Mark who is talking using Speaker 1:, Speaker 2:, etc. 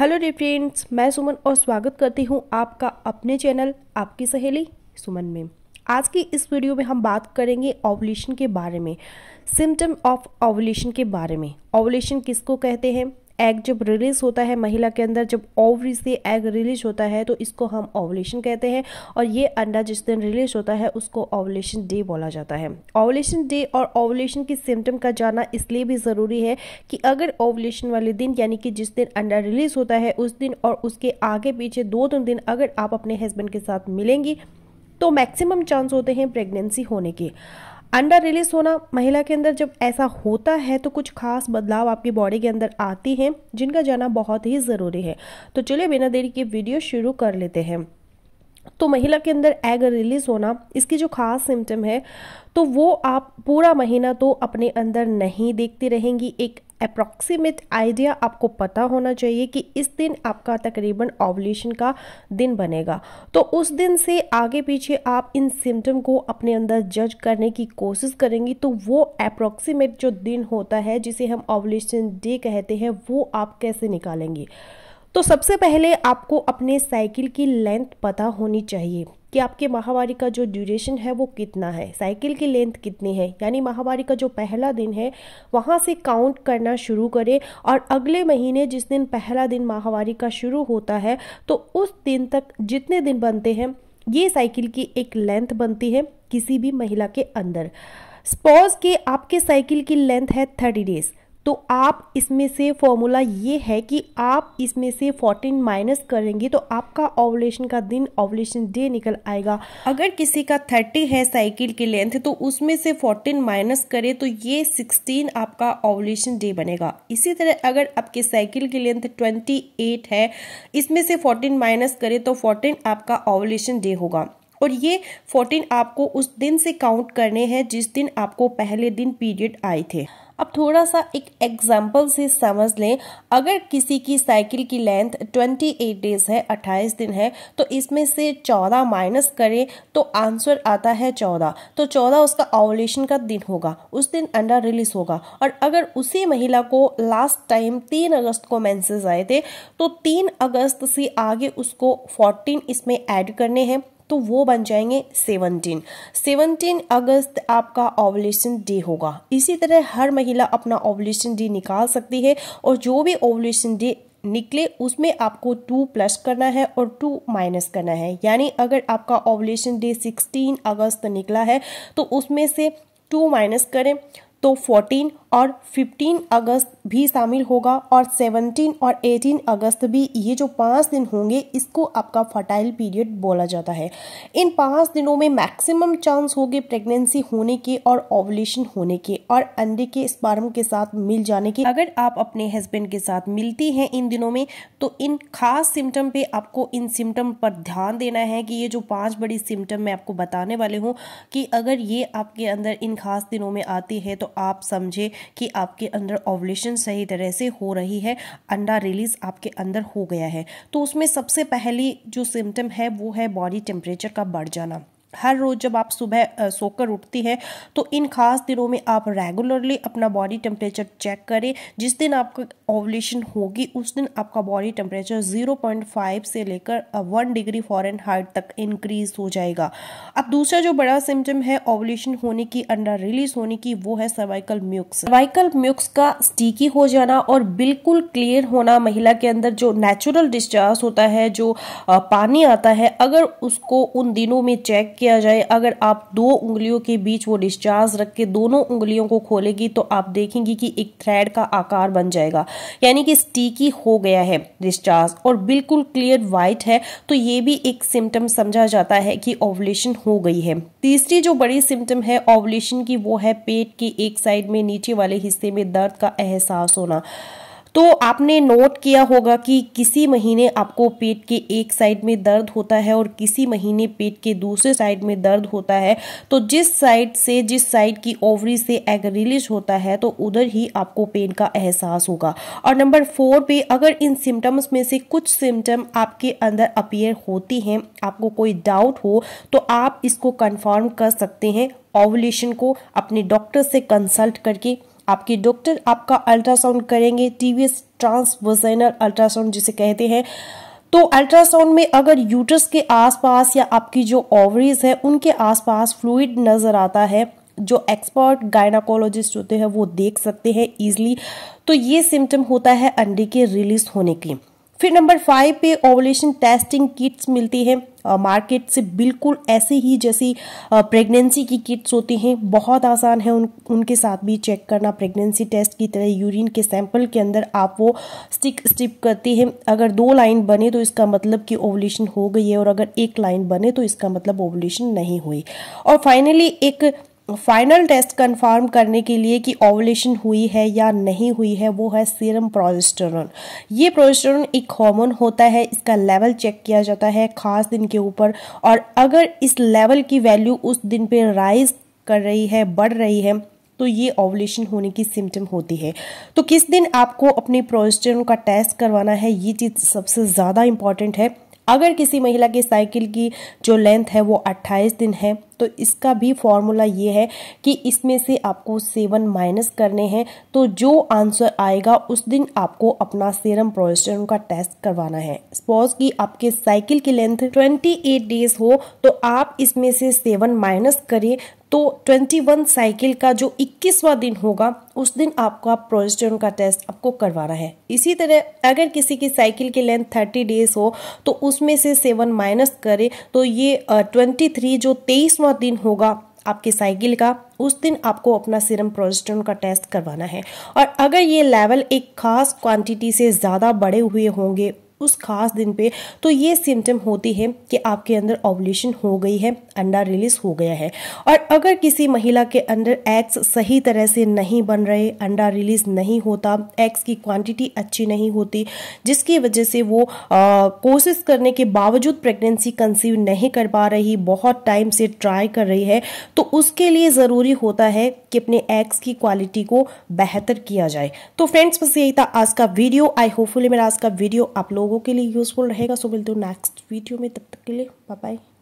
Speaker 1: hello D friends मैं सुमन और स्वागत करती हूँ आपका अपने चैनल आपकी सहेली सुमन में आज की इस वीडियो में हम बात करेंगे ओवलेशन के बारे में सिम्टम ऑफ ओवलेशन के बारे में ओवलेशन किसको कहते हैं एग जब रिलीज़ होता है महिला के अंदर जब ओवरी से एग रिलीज होता है तो इसको हम ओवलेशन कहते हैं और ये अंडा जिस दिन रिलीज होता है उसको ओवलेशन डे बोला जाता है ओवलेशन डे और ओवलेशन की सिम्टम का जाना इसलिए भी ज़रूरी है कि अगर ओवलेशन वाले दिन यानी कि जिस दिन अंडा रिलीज़ होता है उस दिन और उसके आगे पीछे दो तीन दिन अगर आप अपने हस्बैंड के साथ मिलेंगी तो मैक्सिमम चांस होते हैं प्रेगनेंसी होने के अंडा रिलीज होना महिला के अंदर जब ऐसा होता है तो कुछ खास बदलाव आपकी बॉडी के अंदर आती हैं जिनका जाना बहुत ही ज़रूरी है तो चलिए बिना देरी के वीडियो शुरू कर लेते हैं तो महिला के अंदर एग रिलीज होना इसकी जो खास सिम्टम है तो वो आप पूरा महीना तो अपने अंदर नहीं देखती रहेंगी एक अप्रॉक्सीमेट आइडिया आपको पता होना चाहिए कि इस दिन आपका तकरीबन ओवलेशन का दिन बनेगा तो उस दिन से आगे पीछे आप इन सिम्टम को अपने अंदर जज करने की कोशिश करेंगी तो वो अप्रॉक्सीमेट जो दिन होता है जिसे हम ओवलेशन डे कहते हैं वो आप कैसे निकालेंगी तो सबसे पहले आपको अपने साइकिल की लेंथ पता होनी चाहिए कि आपके माहवारी का जो ड्यूरेशन है वो कितना है साइकिल की लेंथ कितनी है यानी माहवारी का जो पहला दिन है वहाँ से काउंट करना शुरू करें और अगले महीने जिस दिन पहला दिन माहवारी का शुरू होता है तो उस दिन तक जितने दिन बनते हैं ये साइकिल की एक लेंथ बनती है किसी भी महिला के अंदर स्पॉज के आपके साइकिल की लेंथ है थर्टी डेज तो आप इसमें से फॉर्मूला ये है कि आप इसमें से 14 माइनस करेंगे तो आपका ऑवलेशन का दिन ओवलेशन डे निकल आएगा अगर किसी का 30 है साइकिल की लेंथ तो उसमें से 14 माइनस करें तो ये 16 आपका ओवलेशन डे बनेगा इसी तरह अगर आपके साइकिल की लेंथ 28 है इसमें से 14 माइनस करें तो 14 आपका ओवलेशन डे होगा और ये फोर्टीन आपको उस दिन से काउंट करने हैं जिस दिन आपको पहले दिन पीरियड आए थे अब थोड़ा सा एक एग्जाम्पल से समझ लें अगर किसी की साइकिल की लेंथ 28 डेज है 28 दिन है तो इसमें से 14 माइनस करें तो आंसर आता है 14 तो 14 उसका ऑवलेशन का दिन होगा उस दिन अंडा रिलीज होगा और अगर उसी महिला को लास्ट टाइम 3 अगस्त को मैंसेज आए थे तो 3 अगस्त से आगे उसको 14 इसमें ऐड करने हैं तो वो बन जाएंगे सेवनटीन सेवनटीन अगस्त आपका ओवलेशन डे होगा इसी तरह हर महिला अपना ओवलेशन डे निकाल सकती है और जो भी ओवलेशन डे निकले उसमें आपको टू प्लस करना है और टू माइनस करना है यानी अगर आपका ओवलेशन डे सिक्सटीन अगस्त निकला है तो उसमें से टू माइनस करें तो फोर्टीन और 15 अगस्त भी शामिल होगा और 17 और 18 अगस्त भी ये जो पाँच दिन होंगे इसको आपका फर्टाइल पीरियड बोला जाता है इन पाँच दिनों में मैक्सिमम चांस होंगे प्रेगनेंसी होने के और ओवलेशन होने के और अंडे के स्पार्म के साथ मिल जाने के अगर आप अपने हस्बैंड के साथ मिलती हैं इन दिनों में तो इन खास सिम्टम पर आपको इन सिम्टम पर ध्यान देना है कि ये जो पाँच बड़ी सिम्टम मैं आपको बताने वाले हूँ कि अगर ये आपके अंदर इन खास दिनों में आती है तो आप समझे कि आपके अंदर ओवलेशन सही तरह से हो रही है अंडा रिलीज आपके अंदर हो गया है तो उसमें सबसे पहली जो सिम्टम है वो है बॉडी टेम्परेचर का बढ़ जाना हर रोज़ जब आप सुबह सोकर उठती है तो इन खास दिनों में आप रेगुलरली अपना बॉडी टेम्परेचर चेक करें जिस दिन आपका ओवलेशन होगी उस दिन आपका बॉडी टेम्परेचर 0.5 से लेकर वन डिग्री फॉरन हाइट तक इंक्रीज हो जाएगा अब दूसरा जो बड़ा सिम्टम है ओवलेशन होने की अंडर रिलीज होने की वो है सर्वाइकल म्यूक्स सर्वाइकल म्यूक्स का स्टीकी हो जाना और बिल्कुल क्लियर होना महिला के अंदर जो नेचुरल डिस्चार्ज होता है जो पानी आता है अगर उसको उन दिनों में चेक किया जाए अगर आप दो उंगलियों के बीच वो डिस्चार्ज रख के दोनों उंगलियों को खोलेगी तो आप देखेंगी कि एक थ्रेड का आकार बन जाएगा यानी कि स्टीकी हो गया है डिस्चार्ज और बिल्कुल क्लियर वाइट है तो ये भी एक सिम्टम समझा जाता है कि ओवलेशन हो गई है तीसरी जो बड़ी सिम्टम है ओवलेशन की वो है पेट के एक साइड में नीचे वाले हिस्से में दर्द का एहसास होना तो आपने नोट किया होगा कि किसी महीने आपको पेट के एक साइड में दर्द होता है और किसी महीने पेट के दूसरे साइड में दर्द होता है तो जिस साइड से जिस साइड की ओवरी से एग रिलीज होता है तो उधर ही आपको पेन का एहसास होगा और नंबर फोर पे अगर इन सिम्टम्स में से कुछ सिम्टम आपके अंदर अपीयर होती हैं आपको कोई डाउट हो तो आप इसको कन्फर्म कर सकते हैं ओवलेशन को अपने डॉक्टर से कंसल्ट करके आपके डॉक्टर आपका अल्ट्रासाउंड करेंगे टीवीएस ट्रांसवजाइनल अल्ट्रासाउंड जिसे कहते हैं तो अल्ट्रासाउंड में अगर यूटर्स के आसपास या आपकी जो ओवरीज है उनके आसपास फ्लूड नज़र आता है जो एक्सपर्ट गायनाकोलॉजिस्ट होते हैं वो देख सकते हैं ईजिली तो ये सिम्टम होता है अंडे के रिलीज होने की फिर नंबर फाइव पे ओवलेशन टेस्टिंग किट्स मिलती है मार्केट से बिल्कुल ऐसे ही जैसी प्रेगनेंसी की किट्स होती हैं बहुत आसान है उन उनके साथ भी चेक करना प्रेगनेंसी टेस्ट की तरह यूरिन के सैंपल के अंदर आप वो स्टिक स्टिप करते हैं अगर दो लाइन बने तो इसका मतलब कि ओवलेशन हो गई है और अगर एक लाइन बने तो इसका मतलब ओवलेशन नहीं हुई और फाइनली एक फाइनल टेस्ट कंफर्म करने के लिए कि ओवलेशन हुई है या नहीं हुई है वो है सीरम प्रोजेस्टेरॉन ये प्रोजेस्टेरॉन एक हार्मोन होता है इसका लेवल चेक किया जाता है खास दिन के ऊपर और अगर इस लेवल की वैल्यू उस दिन पे राइज कर रही है बढ़ रही है तो ये ओवलेशन होने की सिम्टम होती है तो किस दिन आपको अपने प्रोजेस्टेरॉन का टेस्ट करवाना है ये चीज़ सबसे ज़्यादा इम्पॉर्टेंट है अगर किसी महिला की साइकिल की जो लेंथ है वो 28 दिन है तो इसका भी फॉर्मूला ये है कि इसमें से आपको सेवन माइनस करने हैं तो जो आंसर आएगा उस दिन आपको अपना सेरम प्रोजेस्टर का टेस्ट करवाना है सपोज कि आपके साइकिल की लेंथ 28 डेज हो तो आप इसमें से सेवन माइनस करें तो 21 साइकिल का जो 21वां दिन होगा उस दिन आपको आप प्रोजेस्टेरोन का टेस्ट आपको करवाना है इसी तरह अगर किसी की साइकिल की लेंथ 30 डेज हो तो उसमें से सेवन माइनस करें तो ये 23 जो 23वां दिन होगा आपकी साइकिल का उस दिन आपको अपना सीरम प्रोजेस्टेरोन का टेस्ट करवाना है और अगर ये लेवल एक खास क्वांटिटी से ज़्यादा बड़े हुए होंगे उस खास दिन पे तो ये सिम्टम होती है कि आपके अंदर ऑबलेशन हो गई है अंडा रिलीज हो गया है और अगर किसी महिला के अंदर एग्स सही तरह से नहीं बन रहे अंडा रिलीज नहीं होता एग्स की क्वांटिटी अच्छी नहीं होती जिसकी वजह से वो कोशिश करने के बावजूद प्रेगनेंसी कंसीव नहीं कर पा रही बहुत टाइम से ट्राई कर रही है तो उसके लिए ज़रूरी होता है कि अपने एग्स की क्वालिटी को बेहतर किया जाए तो फ्रेंड्स बस यही था आज का वीडियो आई होपफुली मेरा आज का वीडियो आप लोग लोगों के लिए यूज़फुल रहेगा सो मिलते हो नेक्स्ट वीडियो में तब तक के लिए बाय